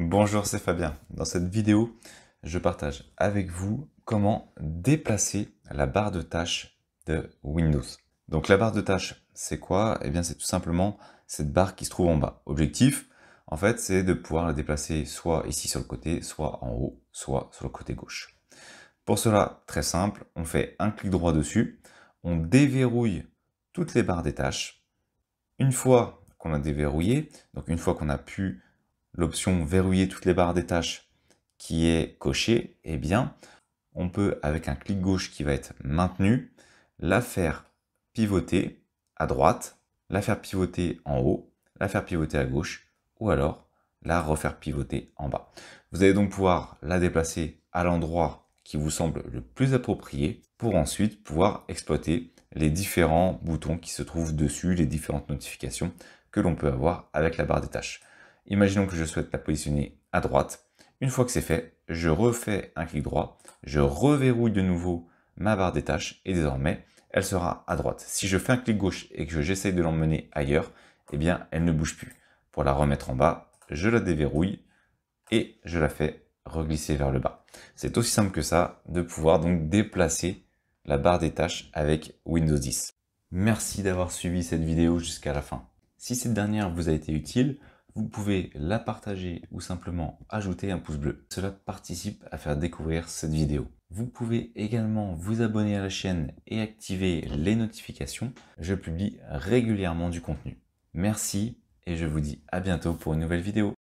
Bonjour, c'est Fabien. Dans cette vidéo, je partage avec vous comment déplacer la barre de tâches de Windows. Donc la barre de tâches, c'est quoi Eh bien, c'est tout simplement cette barre qui se trouve en bas. Objectif, en fait, c'est de pouvoir la déplacer soit ici sur le côté, soit en haut, soit sur le côté gauche. Pour cela, très simple, on fait un clic droit dessus, on déverrouille toutes les barres des tâches. Une fois qu'on a déverrouillé, donc une fois qu'on a pu l'option verrouiller toutes les barres des tâches qui est cochée, eh bien, on peut, avec un clic gauche qui va être maintenu, la faire pivoter à droite, la faire pivoter en haut, la faire pivoter à gauche, ou alors la refaire pivoter en bas. Vous allez donc pouvoir la déplacer à l'endroit qui vous semble le plus approprié pour ensuite pouvoir exploiter les différents boutons qui se trouvent dessus, les différentes notifications que l'on peut avoir avec la barre des tâches. Imaginons que je souhaite la positionner à droite. Une fois que c'est fait, je refais un clic droit, je reverrouille de nouveau ma barre des tâches et désormais, elle sera à droite. Si je fais un clic gauche et que j'essaye de l'emmener ailleurs, eh bien, elle ne bouge plus. Pour la remettre en bas, je la déverrouille et je la fais reglisser vers le bas. C'est aussi simple que ça de pouvoir donc déplacer la barre des tâches avec Windows 10. Merci d'avoir suivi cette vidéo jusqu'à la fin. Si cette dernière vous a été utile, vous pouvez la partager ou simplement ajouter un pouce bleu. Cela participe à faire découvrir cette vidéo. Vous pouvez également vous abonner à la chaîne et activer les notifications. Je publie régulièrement du contenu. Merci et je vous dis à bientôt pour une nouvelle vidéo.